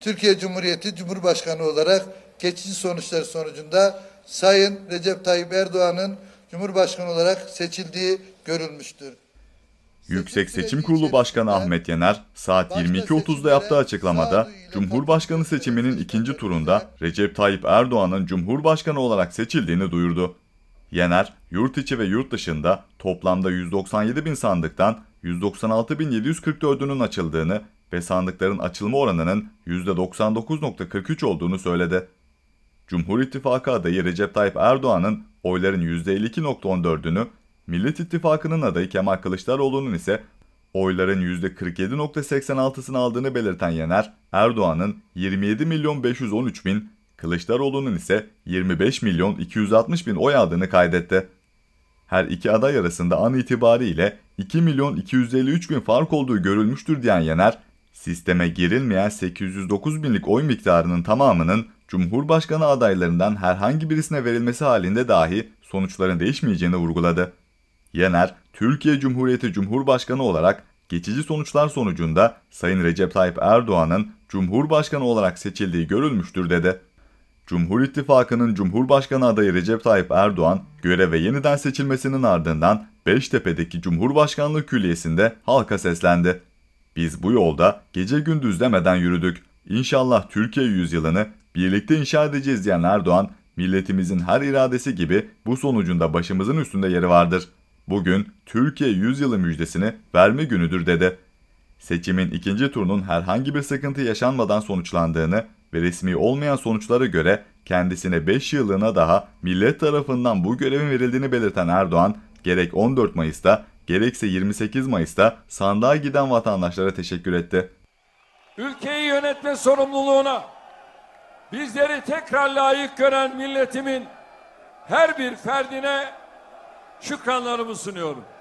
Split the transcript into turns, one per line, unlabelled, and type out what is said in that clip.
Türkiye Cumhuriyeti Cumhurbaşkanı olarak geçici sonuçlar sonucunda Sayın Recep Tayyip Erdoğan'ın Cumhurbaşkanı olarak seçildiği görülmüştür. Yüksek Seçim Kurulu Başkanı Ahmet Yener, saat 22.30'da yaptığı açıklamada, Cumhurbaşkanı seçiminin ikinci turunda Recep Tayyip Erdoğan'ın Cumhurbaşkanı olarak seçildiğini duyurdu. Yener, yurt içi ve yurt dışında toplamda 197 bin sandıktan 196.744'ünün açıldığını ve sandıkların açılma oranının %99.43 olduğunu söyledi. Cumhur İttifakı adayı Recep Tayyip Erdoğan'ın oyların %52.14'ünü, Millet İttifakı'nın adayı Kemal Kılıçdaroğlu'nun ise oyların %47.86'sını aldığını belirten Yener, Erdoğan'ın 27 milyon 513 bin, Kılıçdaroğlu'nun ise 25 milyon 260 bin oy aldığını kaydetti. Her iki aday arasında an itibariyle 2 milyon 253 bin fark olduğu görülmüştür diyen Yener, Sisteme girilmeyen 809 binlik oy miktarının tamamının Cumhurbaşkanı adaylarından herhangi birisine verilmesi halinde dahi sonuçların değişmeyeceğini vurguladı. Yener, Türkiye Cumhuriyeti Cumhurbaşkanı olarak geçici sonuçlar sonucunda Sayın Recep Tayyip Erdoğan'ın Cumhurbaşkanı olarak seçildiği görülmüştür dedi. Cumhur İttifakı'nın Cumhurbaşkanı adayı Recep Tayyip Erdoğan, göreve yeniden seçilmesinin ardından Beştepe'deki Cumhurbaşkanlığı Külliyesi'nde halka seslendi. Biz bu yolda gece gündüz demeden yürüdük. İnşallah Türkiye yüzyılını birlikte inşa edeceğiz diyen Erdoğan, milletimizin her iradesi gibi bu sonucunda başımızın üstünde yeri vardır. Bugün Türkiye yüzyılı müjdesini verme günüdür dedi. Seçimin ikinci turunun herhangi bir sıkıntı yaşanmadan sonuçlandığını ve resmi olmayan sonuçlara göre kendisine 5 yıllığına daha millet tarafından bu görevin verildiğini belirten Erdoğan, gerek 14 Mayıs'ta gerekse 28 Mayıs'ta sandığa giden vatandaşlara teşekkür etti. Ülkeyi yönetme sorumluluğuna bizleri tekrar layık gören milletimin her bir ferdine şükranlarımı sunuyorum.